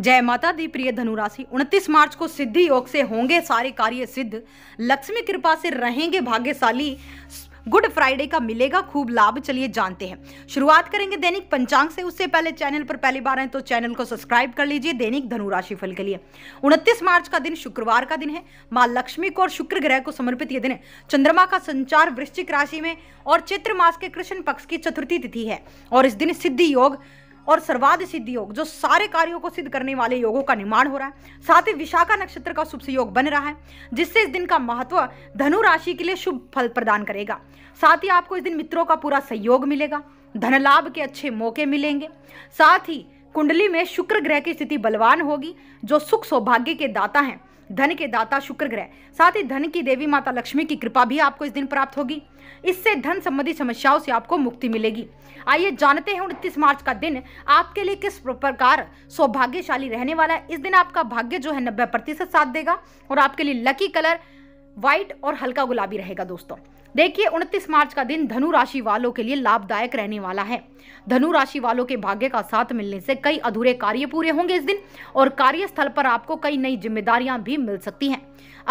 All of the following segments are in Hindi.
जय माता दी प्रिय धनुराशि 29 मार्च को सिद्धि योग से होंगे सारे कार्य सिद्ध लक्ष्मी कृपा से रहेंगे भाग्यशाली गुड फ्राइडे का मिलेगा खूब लाभ चलिए जानते हैं शुरुआत करेंगे दैनिक पंचांग से उससे पहले चैनल पर पहली बार हैं तो चैनल को सब्सक्राइब कर लीजिए दैनिक धनुराशि फल के लिए 29 मार्च का दिन शुक्रवार का दिन है माँ लक्ष्मी को और शुक्र ग्रह को समर्पित यह दिन है चंद्रमा का संचार वृश्चिक राशि में और चित्र मास के कृष्ण पक्ष की चतुर्थी तिथि है और इस दिन सिद्धि योग और सर्वाध सिद्धि योग जो सारे कार्यों को सिद्ध करने वाले योगों का निर्माण हो रहा है साथ ही विशाखा नक्षत्र का शुभ योग बन रहा है जिससे इस दिन का महत्व धनु राशि के लिए शुभ फल प्रदान करेगा साथ ही आपको इस दिन मित्रों का पूरा सहयोग मिलेगा धन लाभ के अच्छे मौके मिलेंगे साथ ही कुंडली में शुक्र ग्रह की स्थिति बलवान होगी जो सुख सौभाग्य के दाता हैं धन के दाता शुक्र ग्रह साथ ही धन की देवी माता लक्ष्मी की कृपा भी आपको इस दिन प्राप्त होगी इससे धन संबंधी समस्याओं से आपको मुक्ति मिलेगी आइए जानते हैं उनतीस मार्च का दिन आपके लिए किस प्रकार सौभाग्यशाली रहने वाला है इस दिन आपका भाग्य जो है नब्बे प्रतिशत साथ देगा और आपके लिए लकी कलर व्हाइट और हल्का गुलाबी रहेगा दोस्तों देखिए 29 मार्च का दिन धनु राशि वालों के लिए लाभदायक रहने वाला है धनु राशि वालों के भाग्य का साथ मिलने से कई अधूरे कार्य पूरे होंगे इस दिन और कार्यस्थल पर आपको कई नई जिम्मेदारियां भी मिल सकती हैं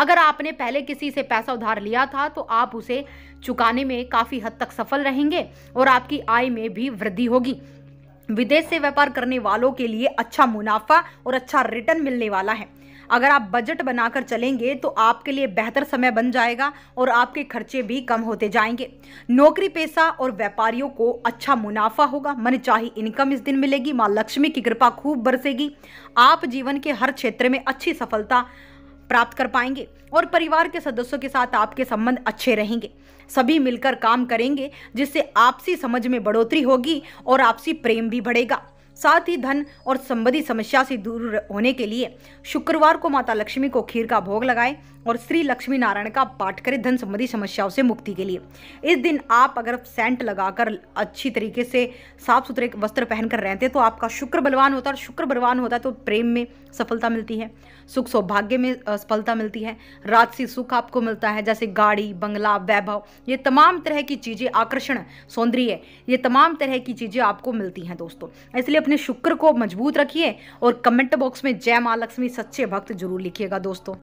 अगर आपने पहले किसी से पैसा उधार लिया था तो आप उसे चुकाने में काफ़ी हद तक सफल रहेंगे और आपकी आय में भी वृद्धि होगी विदेश से व्यापार करने वालों के लिए अच्छा मुनाफा और अच्छा रिटर्न मिलने वाला है अगर आप बजट बनाकर चलेंगे तो आपके लिए बेहतर समय बन जाएगा और आपके खर्चे भी कम होते जाएंगे नौकरी पेशा और व्यापारियों को अच्छा मुनाफा होगा मन चाहे इनकम इस दिन मिलेगी माँ लक्ष्मी की कृपा खूब बरसेगी आप जीवन के हर क्षेत्र में अच्छी सफलता प्राप्त कर पाएंगे और परिवार के सदस्यों के साथ आपके संबंध अच्छे रहेंगे सभी मिलकर काम करेंगे जिससे आपसी समझ में बढ़ोतरी होगी और आपसी प्रेम भी बढ़ेगा साथ ही धन और संबंधी समस्या से दूर होने के लिए शुक्रवार को माता लक्ष्मी को खीर का भोग लगाएं और श्री लक्ष्मी नारायण का पाठ करें धन संबंधी समस्याओं से मुक्ति के लिए इस दिन आप अगर सेंट लगाकर अच्छी तरीके से साफ सुथरे वस्त्र पहनकर रहते हैं तो आपका शुक्र बलवान होता है और शुक्र बलवान होता है तो प्रेम में सफलता मिलती है सुख सौभाग्य में सफलता मिलती है रात से सुख आपको मिलता है जैसे गाड़ी बंगला वैभव ये तमाम तरह की चीज़ें आकर्षण सौंदर्य ये तमाम तरह की चीज़ें आपको मिलती हैं दोस्तों इसलिए अपने शुक्र को मजबूत रखिए और कमेंट बॉक्स में जय माँ लक्ष्मी सच्चे भक्त जरूर लिखिएगा दोस्तों